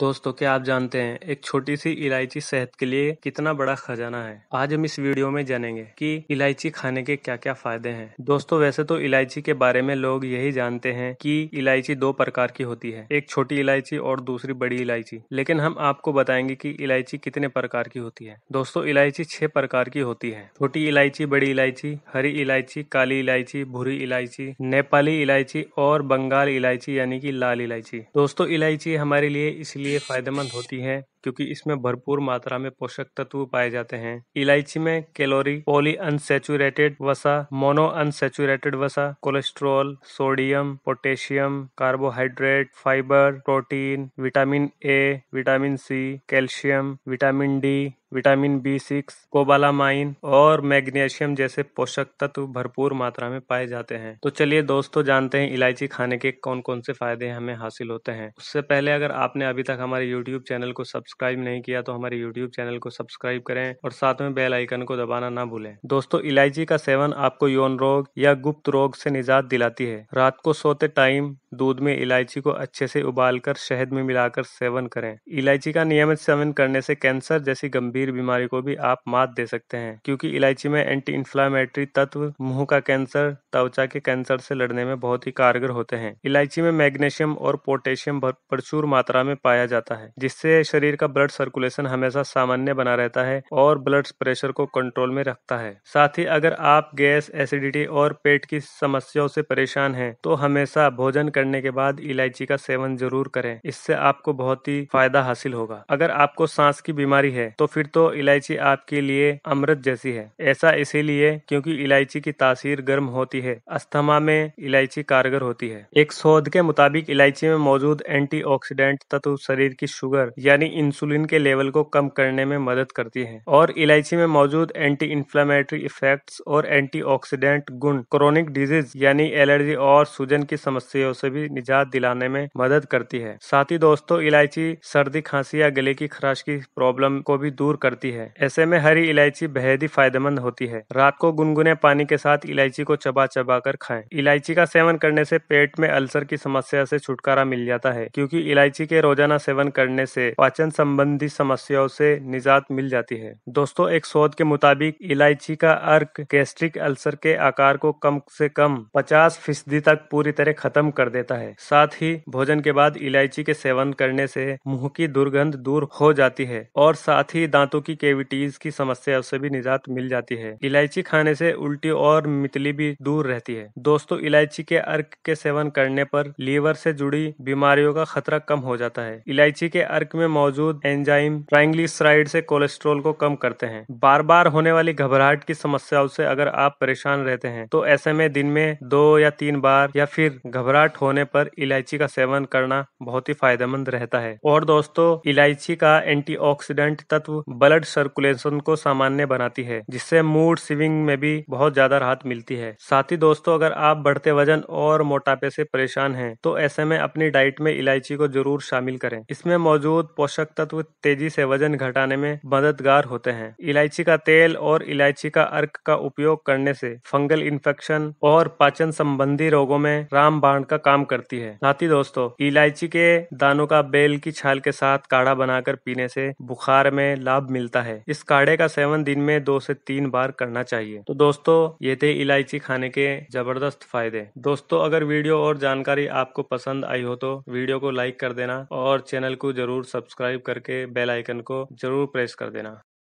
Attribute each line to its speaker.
Speaker 1: दोस्तों क्या आप जानते हैं एक छोटी सी इलायची सेहत के लिए कितना बड़ा खजाना है आज हम इस वीडियो में जानेंगे कि इलायची खाने के क्या क्या फायदे हैं दोस्तों वैसे तो इलायची के बारे में लोग यही जानते हैं कि इलायची दो प्रकार की होती है एक छोटी इलायची और दूसरी बड़ी इलायची लेकिन हम आपको बताएंगे की इलायची कितने प्रकार की होती है दोस्तों इलायची छह प्रकार की होती है छोटी इलायची बड़ी इलायची हरी इलायची काली इलायची भूरी इलायची नेपाली इलायची और बंगाल इलायची यानी की लाल इलायची दोस्तों इलायची हमारे लिए इसलिए लिए फ़ायदेमंद होती हैं क्योंकि इसमें भरपूर मात्रा में पोषक तत्व पाए जाते हैं इलायची में कैलोरी पॉली अनसेचुरेटेड वसा मोनो अनसेचुरेटेड वसा cholesterol sodium potassium carbohydrate fibre protein vitamin A vitamin C calcium vitamin D vitamin B six cobalamin और मैग्नीशियम जैसे पोषक तत्व भरपूर मात्रा में पाए जाते हैं तो चलिए दोस्तों जानते हैं इलायची खाने के कौन कौन से फायदे हमें हासिल होते हैं उससे पहले अगर आपने अभी तक हमारे यूट्यूब चैनल को सब्सक्राइब सब्सक्राइब नहीं किया तो हमारे यूट्यूब चैनल को सब्सक्राइब करें और साथ में बेल आइकन को दबाना ना भूलें दोस्तों इलायची का सेवन आपको यौन रोग या गुप्त रोग से निजात दिलाती है रात को सोते टाइम दूध में इलायची को अच्छे से उबालकर शहद में मिलाकर सेवन करें इलायची का नियमित सेवन करने से कैंसर जैसी गंभीर बीमारी को भी आप मात दे सकते हैं क्योंकि इलायची में एंटी इंफ्लामेटरी तत्व मुंह का कैंसर त्वचा के कैंसर से लड़ने में बहुत ही कारगर होते हैं इलायची में मैग्नीशियम और पोटेशियम प्रचुर मात्रा में पाया जाता है जिससे शरीर का ब्लड सर्कुलेशन हमेशा सामान्य बना रहता है और ब्लड प्रेशर को कंट्रोल में रखता है साथ ही अगर आप गैस एसिडिटी और पेट की समस्याओं से परेशान हैं तो हमेशा भोजन करने के बाद इलायची का सेवन जरूर करें इससे आपको बहुत ही फायदा हासिल होगा अगर आपको सांस की बीमारी है तो फिर तो इलायची आपके लिए अमृत जैसी है ऐसा इसीलिए क्योंकि इलायची की तासीर गर्म होती है अस्थमा में इलायची कारगर होती है एक शोध के मुताबिक इलायची में मौजूद एंटीऑक्सीडेंट तत्व शरीर की शुगर यानी इंसुलिन के लेवल को कम करने में मदद करती है और इलायची में मौजूद एंटी इंफ्लामेटरी इफेक्ट्स और एंटीऑक्सीडेंट गुण क्रोनिक डिजीज यानी एलर्जी और सूजन की समस्याओं से भी निजात दिलाने में मदद करती है साथ ही दोस्तों इलायची सर्दी खांसी या गले की खराश की प्रॉब्लम को भी दूर करती है ऐसे में हरी इलायची बेहद ही फायदेमंद होती है रात को गुनगुने पानी के साथ इलायची को चबा चबा कर खाएं इलायची का सेवन करने से पेट में अल्सर की समस्या से छुटकारा मिल जाता है क्योंकि इलायची के रोजाना सेवन करने से पाचन संबंधी समस्याओं से निजात मिल जाती है दोस्तों एक शोध के मुताबिक इलायची का अर्क गैस्ट्रिक अल्सर के आकार को कम से कम 50 फीसदी तक पूरी तरह खत्म कर देता है साथ ही भोजन के बाद इलायची के सेवन करने से मुंह की दुर्गंध दूर हो जाती है और साथ ही दांतों की केविटीज की समस्या से भी निजात मिल जाती है इलायची खाने से उल्टी और मितली भी दूर रहती है दोस्तों इलायची के अर्क के सेवन करने पर लीवर से जुड़ी बीमारियों का खतरा कम हो जाता है इलायची के अर्क में मौजूद मौजूद एंजाइम ट्राइंग्लिसराइड से कोलेस्ट्रोल को कम करते हैं बार बार होने वाली घबराहट की समस्याओं से अगर आप परेशान रहते हैं तो ऐसे में दिन में दो या तीन बार या फिर घबराहट होने पर इलायची का सेवन करना बहुत ही फायदेमंद रहता है और दोस्तों इलायची का एंटी तत्व ब्लड सर्कुलेशन को सामान्य बनाती है जिससे मूड स्विंग में भी बहुत ज्यादा राहत मिलती है साथ ही दोस्तों अगर आप बढ़ते वजन और मोटापे से परेशान हैं तो ऐसे में अपनी डाइट में इलायची को जरूर शामिल करें इसमें मौजूद पोषक तत्व तेजी से वजन घटाने में मददगार होते हैं इलायची का तेल और इलायची का अर्क का उपयोग करने से फंगल इन्फेक्शन और पाचन संबंधी रोगों में रामबाण का काम करती है साथ ही दोस्तों इलायची के दानों का बेल की छाल के साथ काढ़ा बनाकर पीने से बुखार में लाभ मिलता है इस काढ़े का सेवन दिन में दो से तीन बार करना चाहिए तो दोस्तों ये थे इलायची खाने के जबरदस्त फायदे दोस्तों अगर वीडियो और जानकारी आपको पसंद आई हो तो वीडियो को लाइक कर देना और चैनल को जरूर सब्सक्राइब सब्सक्राइब करके बेल आइकन को जरूर प्रेस कर देना